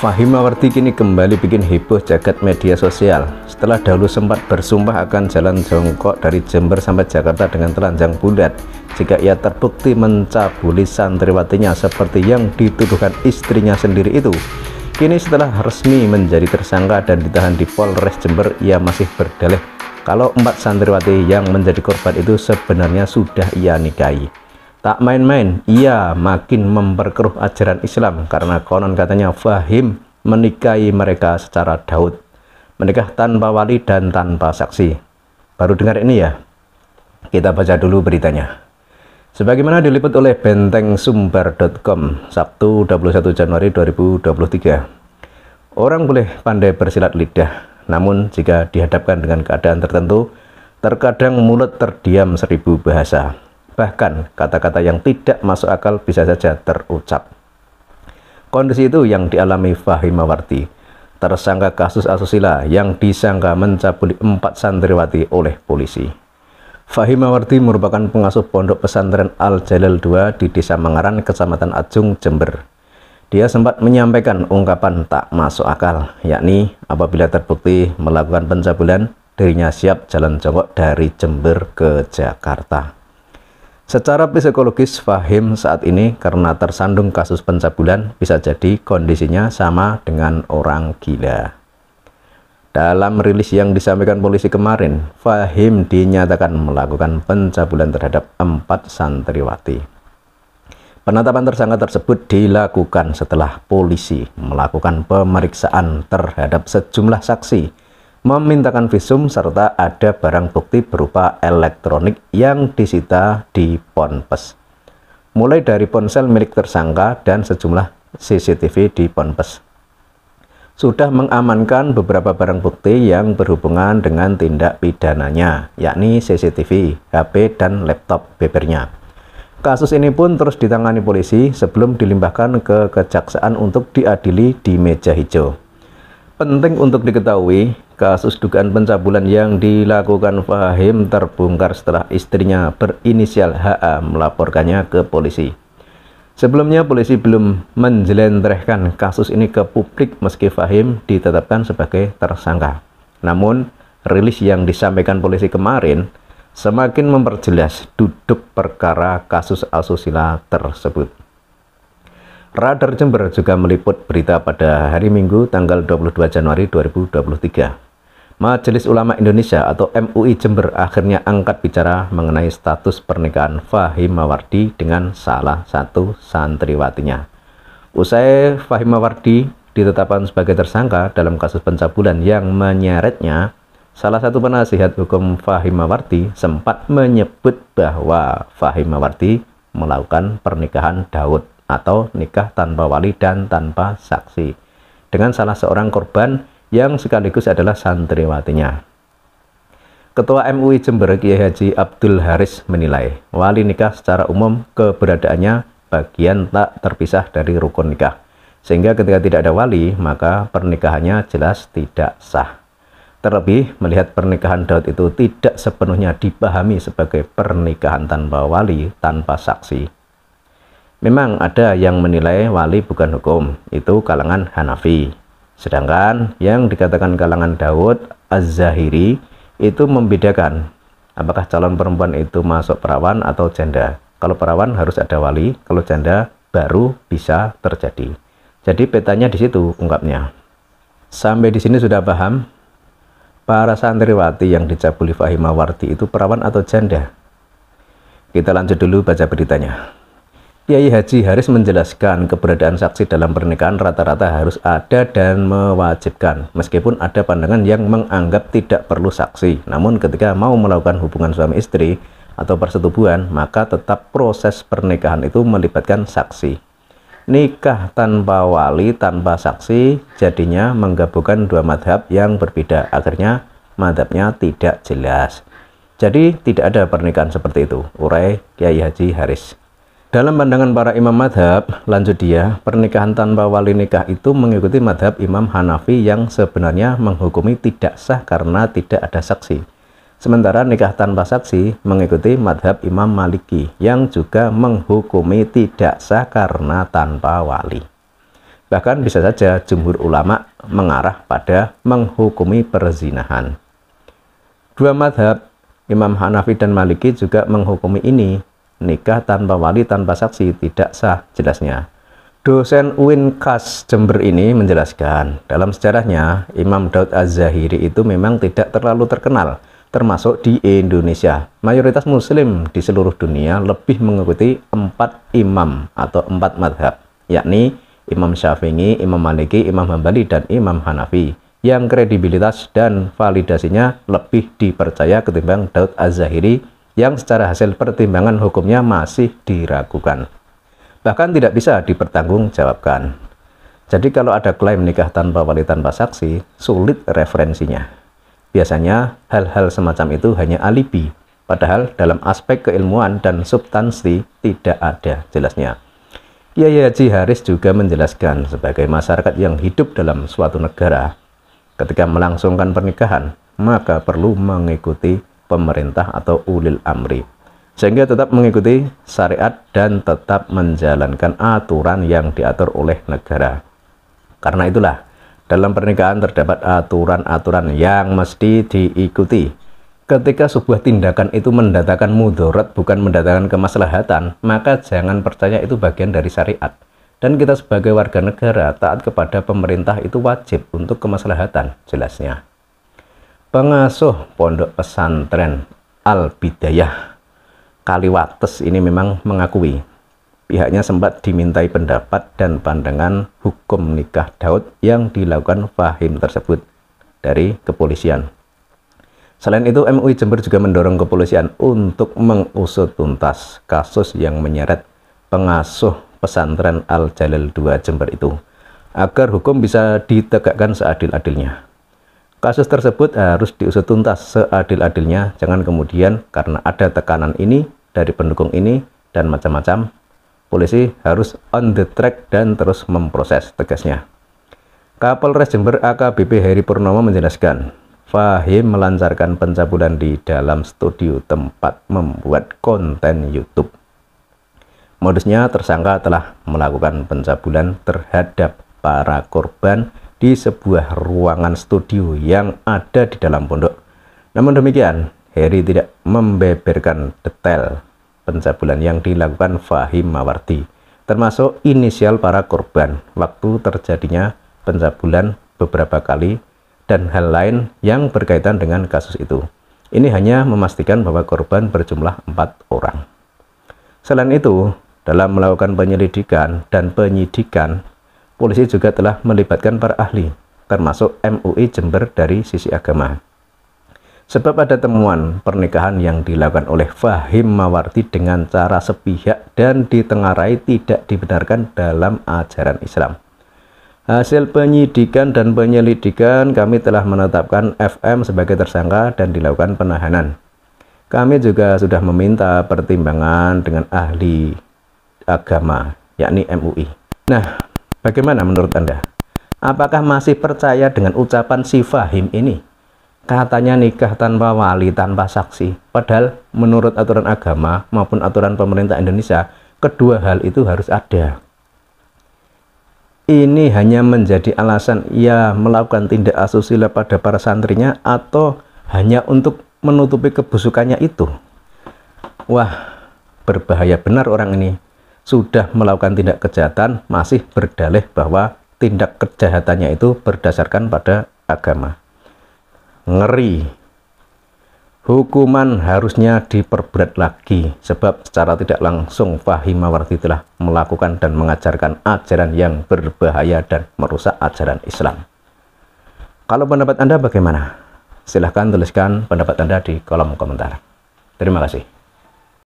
Fahima Fahimawati kini kembali bikin heboh jagat media sosial setelah dahulu sempat bersumpah akan jalan jongkok dari Jember sampai Jakarta dengan telanjang bulat jika ia terbukti mencabuli santriwatinya seperti yang dituduhkan istrinya sendiri itu kini setelah resmi menjadi tersangka dan ditahan di Polres Jember ia masih berdalih kalau empat santriwati yang menjadi korban itu sebenarnya sudah ia nikahi Tak main-main, ia makin memperkeruh ajaran Islam karena konon katanya Fahim menikahi mereka secara Daud. Menikah tanpa wali dan tanpa saksi. Baru dengar ini ya? Kita baca dulu beritanya. Sebagaimana diliput oleh bentengsumber.com Sabtu 21 Januari 2023. Orang boleh pandai bersilat lidah, namun jika dihadapkan dengan keadaan tertentu, terkadang mulut terdiam seribu bahasa bahkan kata-kata yang tidak masuk akal bisa saja terucap. Kondisi itu yang dialami Fahimawarti, tersangka kasus asusila yang disangka mencabuli empat santriwati oleh polisi. Fahimawarti merupakan pengasuh pondok pesantren Al-Jalil II di Desa Mangaran, Kecamatan Ajung, Jember. Dia sempat menyampaikan ungkapan tak masuk akal, yakni apabila terbukti melakukan pencabulan, dirinya siap jalan jongkok dari Jember ke Jakarta. Secara psikologis, Fahim saat ini karena tersandung kasus pencabulan bisa jadi kondisinya sama dengan orang gila. Dalam rilis yang disampaikan polisi kemarin, Fahim dinyatakan melakukan pencabulan terhadap empat santriwati. Penetapan tersangka tersebut dilakukan setelah polisi melakukan pemeriksaan terhadap sejumlah saksi memintakan visum serta ada barang bukti berupa elektronik yang disita di Ponpes. Mulai dari ponsel milik tersangka dan sejumlah CCTV di Ponpes. Sudah mengamankan beberapa barang bukti yang berhubungan dengan tindak pidananya, yakni CCTV, HP, dan laptop bebernya. Kasus ini pun terus ditangani polisi sebelum dilimpahkan ke kejaksaan untuk diadili di meja hijau penting untuk diketahui kasus dugaan pencabulan yang dilakukan Fahim terbongkar setelah istrinya berinisial HA melaporkannya ke polisi. Sebelumnya polisi belum menjelentrehkan kasus ini ke publik meski Fahim ditetapkan sebagai tersangka. Namun, rilis yang disampaikan polisi kemarin semakin memperjelas duduk perkara kasus asusila tersebut. Radar Jember juga meliput berita pada hari Minggu tanggal 22 Januari 2023. Majelis Ulama Indonesia atau MUI Jember akhirnya angkat bicara mengenai status pernikahan Fahim Mawardi dengan salah satu santriwatinya. Usai Fahim Mawardi ditetapkan sebagai tersangka dalam kasus pencabulan yang menyeretnya, salah satu penasihat hukum Fahim Mawardi sempat menyebut bahwa Fahim Mawardi melakukan pernikahan Daud atau nikah tanpa wali dan tanpa saksi dengan salah seorang korban yang sekaligus adalah santriwatinya. Ketua MUI Jember Kiai Haji Abdul Haris menilai wali nikah secara umum keberadaannya bagian tak terpisah dari rukun nikah. Sehingga ketika tidak ada wali, maka pernikahannya jelas tidak sah. Terlebih melihat pernikahan Daud itu tidak sepenuhnya dipahami sebagai pernikahan tanpa wali, tanpa saksi. Memang ada yang menilai wali bukan hukum, itu kalangan Hanafi. Sedangkan yang dikatakan kalangan Daud Az-Zahiri itu membedakan apakah calon perempuan itu masuk perawan atau janda. Kalau perawan harus ada wali, kalau janda baru bisa terjadi. Jadi petanya di situ ungkapnya. Sampai di sini sudah paham? Para santriwati yang dicabuli fahima warti itu perawan atau janda? Kita lanjut dulu baca beritanya. Kiai Haji Haris menjelaskan keberadaan saksi dalam pernikahan rata-rata harus ada dan mewajibkan. Meskipun ada pandangan yang menganggap tidak perlu saksi, namun ketika mau melakukan hubungan suami istri atau persetubuhan, maka tetap proses pernikahan itu melibatkan saksi. Nikah tanpa wali, tanpa saksi, jadinya menggabungkan dua madhab yang berbeda. Akhirnya madhabnya tidak jelas. Jadi tidak ada pernikahan seperti itu, urai Kiai Haji Haris. Dalam pandangan para imam madhab, lanjut dia, pernikahan tanpa wali nikah itu mengikuti madhab imam Hanafi yang sebenarnya menghukumi tidak sah karena tidak ada saksi. Sementara nikah tanpa saksi mengikuti madhab imam Maliki yang juga menghukumi tidak sah karena tanpa wali. Bahkan bisa saja jumhur ulama mengarah pada menghukumi perzinahan. Dua madhab, Imam Hanafi dan Maliki juga menghukumi ini nikah tanpa wali tanpa saksi tidak sah jelasnya. Dosen Uin Kas Jember ini menjelaskan, dalam sejarahnya Imam Daud Az-Zahiri itu memang tidak terlalu terkenal, termasuk di Indonesia. Mayoritas muslim di seluruh dunia lebih mengikuti empat imam atau empat madhab, yakni Imam Syafi'i, Imam Maliki, Imam Hambali, dan Imam Hanafi yang kredibilitas dan validasinya lebih dipercaya ketimbang Daud Az-Zahiri yang secara hasil pertimbangan hukumnya masih diragukan. Bahkan tidak bisa dipertanggungjawabkan. Jadi kalau ada klaim nikah tanpa wali tanpa saksi, sulit referensinya. Biasanya hal-hal semacam itu hanya alibi, padahal dalam aspek keilmuan dan substansi tidak ada jelasnya. Kiai Haji Haris juga menjelaskan sebagai masyarakat yang hidup dalam suatu negara, ketika melangsungkan pernikahan, maka perlu mengikuti pemerintah atau ulil amri sehingga tetap mengikuti syariat dan tetap menjalankan aturan yang diatur oleh negara. Karena itulah dalam pernikahan terdapat aturan-aturan yang mesti diikuti. Ketika sebuah tindakan itu mendatangkan mudarat bukan mendatangkan kemaslahatan, maka jangan percaya itu bagian dari syariat. Dan kita sebagai warga negara taat kepada pemerintah itu wajib untuk kemaslahatan, jelasnya pengasuh pondok pesantren Al Bidayah Kaliwates ini memang mengakui pihaknya sempat dimintai pendapat dan pandangan hukum nikah Daud yang dilakukan Fahim tersebut dari kepolisian. Selain itu, MUI Jember juga mendorong kepolisian untuk mengusut tuntas kasus yang menyeret pengasuh pesantren Al Jalil 2 Jember itu agar hukum bisa ditegakkan seadil-adilnya. Kasus tersebut harus diusut tuntas seadil-adilnya, jangan kemudian karena ada tekanan ini dari pendukung ini dan macam-macam, polisi harus on the track dan terus memproses tegasnya. Kapolres Jember AKBP Heri Purnomo menjelaskan, Fahim melancarkan pencabulan di dalam studio tempat membuat konten YouTube. Modusnya tersangka telah melakukan pencabulan terhadap para korban di sebuah ruangan studio yang ada di dalam pondok. Namun demikian, Heri tidak membeberkan detail pencabulan yang dilakukan Fahim Mawardi, termasuk inisial para korban waktu terjadinya pencabulan beberapa kali dan hal lain yang berkaitan dengan kasus itu. Ini hanya memastikan bahwa korban berjumlah empat orang. Selain itu, dalam melakukan penyelidikan dan penyidikan, polisi juga telah melibatkan para ahli, termasuk MUI Jember dari sisi agama. Sebab ada temuan pernikahan yang dilakukan oleh Fahim Mawarti dengan cara sepihak dan ditengarai tidak dibenarkan dalam ajaran Islam. Hasil penyidikan dan penyelidikan kami telah menetapkan FM sebagai tersangka dan dilakukan penahanan. Kami juga sudah meminta pertimbangan dengan ahli agama, yakni MUI. Nah, Bagaimana menurut Anda? Apakah masih percaya dengan ucapan si Fahim ini? Katanya nikah tanpa wali, tanpa saksi. Padahal menurut aturan agama maupun aturan pemerintah Indonesia, kedua hal itu harus ada. Ini hanya menjadi alasan ia melakukan tindak asusila pada para santrinya atau hanya untuk menutupi kebusukannya itu. Wah, berbahaya benar orang ini sudah melakukan tindak kejahatan masih berdalih bahwa tindak kejahatannya itu berdasarkan pada agama. Ngeri. Hukuman harusnya diperberat lagi sebab secara tidak langsung Fahimawarti telah melakukan dan mengajarkan ajaran yang berbahaya dan merusak ajaran Islam. Kalau pendapat Anda bagaimana? Silahkan tuliskan pendapat Anda di kolom komentar. Terima kasih.